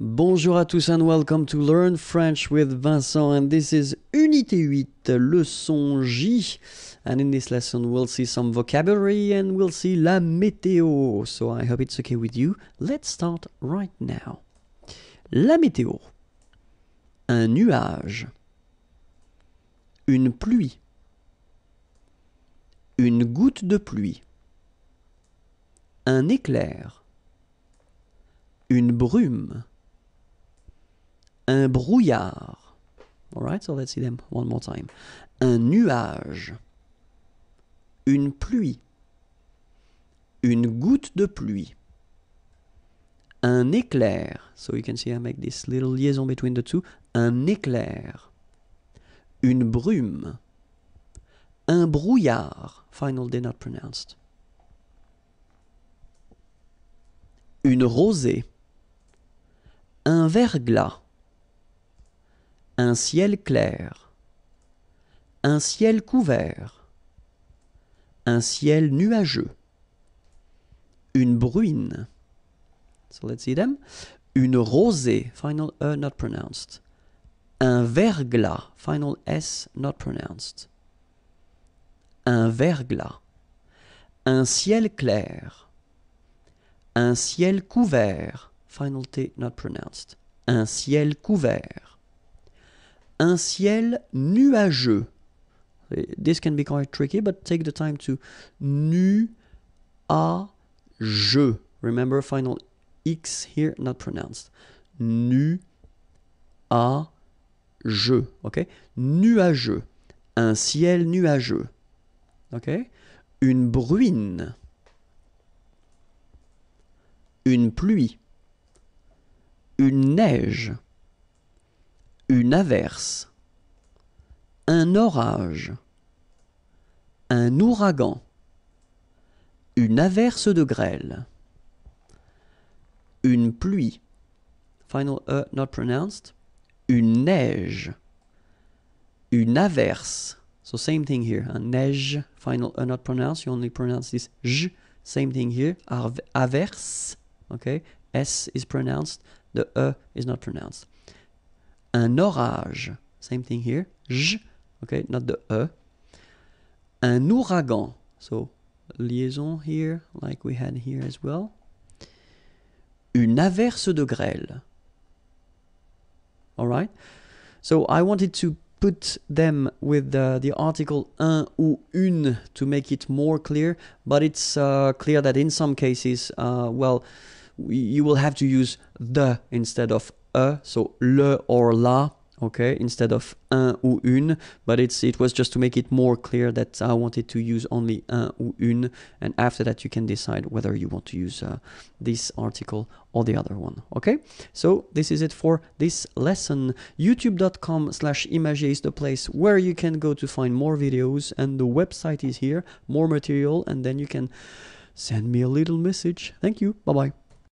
Bonjour à tous and welcome to Learn French with Vincent and this is Unité 8, leçon J. And in this lesson we'll see some vocabulary and we'll see la météo. So I hope it's okay with you. Let's start right now. La météo. Un nuage. Une pluie. Une goutte de pluie. Un éclair. Une brume un brouillard. All right, so let's see them one more time. Un nuage, une pluie, une goutte de pluie, un éclair. So you can see I make this little liaison between the two. Un éclair, une brume, un brouillard. Final day not pronounced. Une rosée, un verglas un ciel clair, un ciel couvert, un ciel nuageux, une bruine. So let's see them. Une rosée, final E not pronounced. Un verglas, final S not pronounced. Un verglas. Un ciel clair. Un ciel couvert, final T not pronounced. Un ciel couvert un ciel nuageux. This can be quite tricky, but take the time to nu je. Remember final X here not pronounced. nu Nuageux, ok? Nuageux, un ciel nuageux, ok? Une bruine, une pluie, une neige une averse, un orage, un ouragan, une averse de grêle, une pluie, final E not pronounced, une neige, une averse. So same thing here. une hein. Neige, final uh, not pronounced. You only pronounce this j. Same thing here. averse. Okay. S is pronounced. The e is not pronounced. Un orage. Same thing here. J. Okay, not the E. Un ouragan. So, liaison here, like we had here as well. Une averse de grêle. Alright? So, I wanted to put them with the, uh, the article un ou une to make it more clear, but it's uh, clear that in some cases, uh, well, you will have to use the instead of a, so le or la, okay, instead of un ou une, but it's it was just to make it more clear that I wanted to use only un ou une, and after that you can decide whether you want to use uh, this article or the other one, okay? So this is it for this lesson. youtube.com slash image is the place where you can go to find more videos, and the website is here, more material, and then you can send me a little message. Thank you, bye-bye.